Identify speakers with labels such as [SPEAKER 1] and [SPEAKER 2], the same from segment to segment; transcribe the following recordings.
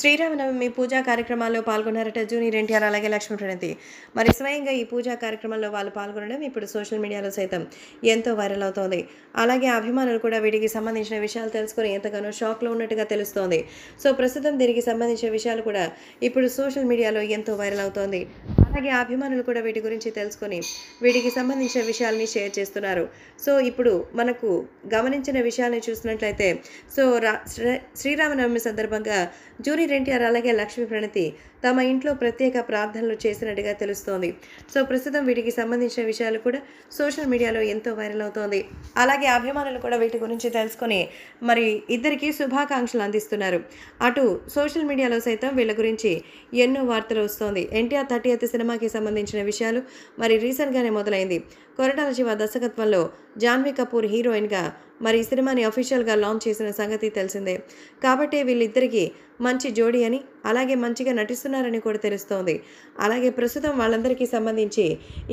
[SPEAKER 1] శ్రీరామనవమి పూజా కార్యక్రమాల్లో పాల్గొన్నారట జూనియర్ ఎన్టీఆర్ అలాగే ప్రణతి మరి స్వయంగా ఈ పూజా కార్యక్రమంలో వాళ్ళు పాల్గొనడం ఇప్పుడు సోషల్ మీడియాలో సైతం ఎంతో వైరల్ అవుతోంది అలాగే అభిమానులు కూడా వీటికి సంబంధించిన విషయాలు తెలుసుకుని ఎంతగానో షాక్లో ఉన్నట్టుగా తెలుస్తోంది సో ప్రస్తుతం దీనికి సంబంధించిన విషయాలు కూడా ఇప్పుడు సోషల్ మీడియాలో ఎంతో వైరల్ అవుతోంది అలాగే అభిమానులు కూడా వీటి గురించి తెలుసుకొని వీటికి సంబంధించిన విషయాలని షేర్ చేస్తున్నారు సో ఇప్పుడు మనకు గమనించిన విషయాన్ని చూసినట్లయితే సో రా శ్రీరామనవమి సందర్భంగా జూనియర్ ఎన్టీఆర్ అలాగే లక్ష్మీ ప్రణతి తమ ఇంట్లో ప్రత్యేక ప్రార్థనలు చేసినట్టుగా తెలుస్తోంది సో ప్రస్తుతం వీటికి సంబంధించిన విషయాలు కూడా సోషల్ మీడియాలో ఎంతో వైరల్ అవుతోంది అలాగే అభిమానులు కూడా వీటి గురించి తెలుసుకొని మరి ఇద్దరికి శుభాకాంక్షలు అందిస్తున్నారు అటు సోషల్ మీడియాలో సైతం వీళ్ళ గురించి ఎన్నో వార్తలు వస్తోంది ఎన్టీఆర్ థర్టీ ఎయిత్ సినిమా సినిమాకి సంబంధించిన విషయాలు మరి రీసెంట్గానే మొదలైంది కొరటాల శివ దర్శకత్వంలో జాన్వీ కపూర్ హీరోయిన్గా మరి ఈ సినిమాని అఫీషియల్గా లాంచ్ చేసిన సంగతి తెలిసిందే కాబట్టి వీళ్ళిద్దరికీ మంచి జోడీ అని అలాగే మంచిగా నటిస్తున్నారని కూడా తెలుస్తోంది అలాగే ప్రస్తుతం వాళ్ళందరికీ సంబంధించి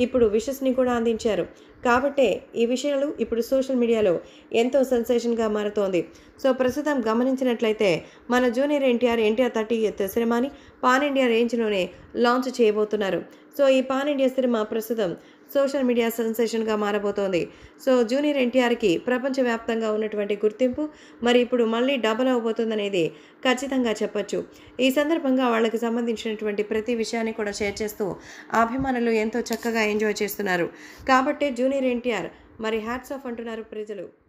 [SPEAKER 1] ఇప్పుడు విషస్ని కూడా అందించారు కాబట్టే ఈ విషయాలు ఇప్పుడు సోషల్ మీడియాలో ఎంతో సెన్సేషన్గా మారుతోంది సో ప్రస్తుతం గమనించినట్లయితే మన జూనియర్ ఎన్టీఆర్ ఎన్టీఆర్ థర్టీ సినిమాని పాన్ ఇండియా రేంజ్లోనే లాంచ్ చేయబోతున్నారు సో ఈ పాన్ ఇండియా సినిమా ప్రస్తుతం సోషల్ మీడియా సెన్సేషన్గా మారబోతోంది సో జూనియర్ ఎన్టీఆర్కి ప్రపంచవ్యాప్తంగా ఉన్నటువంటి గుర్తింపు మరి ఇప్పుడు మళ్ళీ డబల్ అవబోతుందనేది ఖచ్చితంగా చెప్పచ్చు ఈ సందర్భంగా వాళ్ళకి సంబంధించినటువంటి ప్రతి విషయాన్ని కూడా షేర్ చేస్తూ అభిమానులు ఎంతో చక్కగా ఎంజాయ్ చేస్తున్నారు కాబట్టే జూనియర్ ఎన్టీఆర్ మరి హ్యాట్స్ ఆఫ్ అంటున్నారు ప్రజలు